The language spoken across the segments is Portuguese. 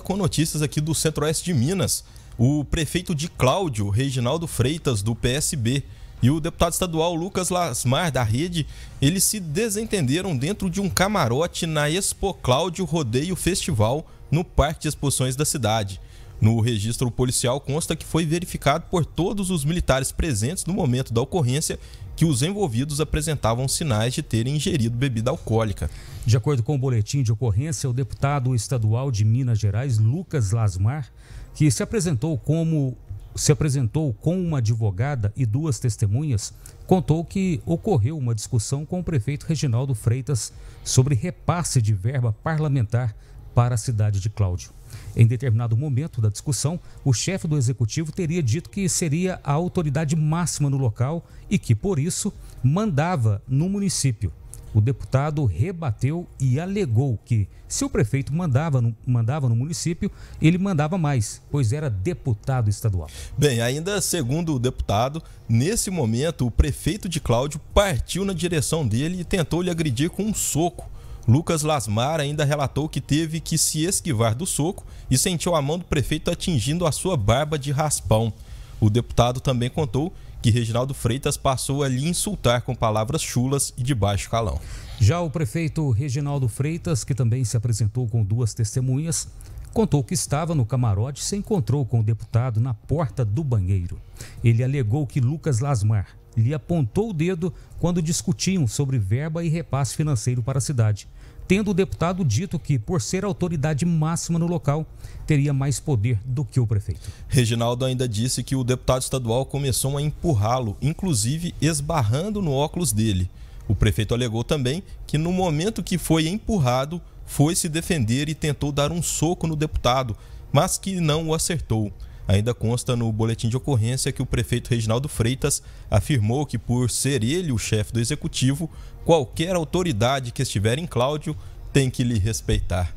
com notícias aqui do Centro-Oeste de Minas. O prefeito de Cláudio, Reginaldo Freitas, do PSB, e o deputado estadual Lucas Lasmar, da Rede, eles se desentenderam dentro de um camarote na Expo Cláudio Rodeio Festival, no Parque de Exposições da cidade. No registro policial consta que foi verificado por todos os militares presentes no momento da ocorrência que os envolvidos apresentavam sinais de terem ingerido bebida alcoólica. De acordo com o boletim de ocorrência, o deputado estadual de Minas Gerais, Lucas Lasmar, que se apresentou como se apresentou com uma advogada e duas testemunhas, contou que ocorreu uma discussão com o prefeito Reginaldo Freitas sobre repasse de verba parlamentar para a cidade de Cláudio. Em determinado momento da discussão, o chefe do executivo teria dito que seria a autoridade máxima no local e que, por isso, mandava no município. O deputado rebateu e alegou que, se o prefeito mandava no, mandava no município, ele mandava mais, pois era deputado estadual. Bem, ainda segundo o deputado, nesse momento o prefeito de Cláudio partiu na direção dele e tentou lhe agredir com um soco. Lucas Lasmar ainda relatou que teve que se esquivar do soco e sentiu a mão do prefeito atingindo a sua barba de raspão. O deputado também contou que Reginaldo Freitas passou a lhe insultar com palavras chulas e de baixo calão. Já o prefeito Reginaldo Freitas, que também se apresentou com duas testemunhas, contou que estava no camarote e se encontrou com o deputado na porta do banheiro. Ele alegou que Lucas Lasmar lhe apontou o dedo quando discutiam sobre verba e repasse financeiro para a cidade, tendo o deputado dito que, por ser autoridade máxima no local, teria mais poder do que o prefeito. Reginaldo ainda disse que o deputado estadual começou a empurrá-lo, inclusive esbarrando no óculos dele. O prefeito alegou também que, no momento que foi empurrado, foi se defender e tentou dar um soco no deputado, mas que não o acertou. Ainda consta no boletim de ocorrência que o prefeito Reginaldo Freitas afirmou que, por ser ele o chefe do executivo, qualquer autoridade que estiver em Cláudio tem que lhe respeitar.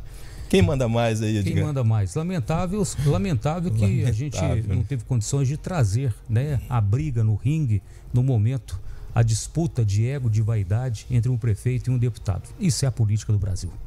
Quem manda mais aí, Edgar? Quem manda mais? Lamentável, lamentável que lamentável, a gente não teve condições de trazer né, a briga no ringue no momento, a disputa de ego, de vaidade entre um prefeito e um deputado. Isso é a política do Brasil.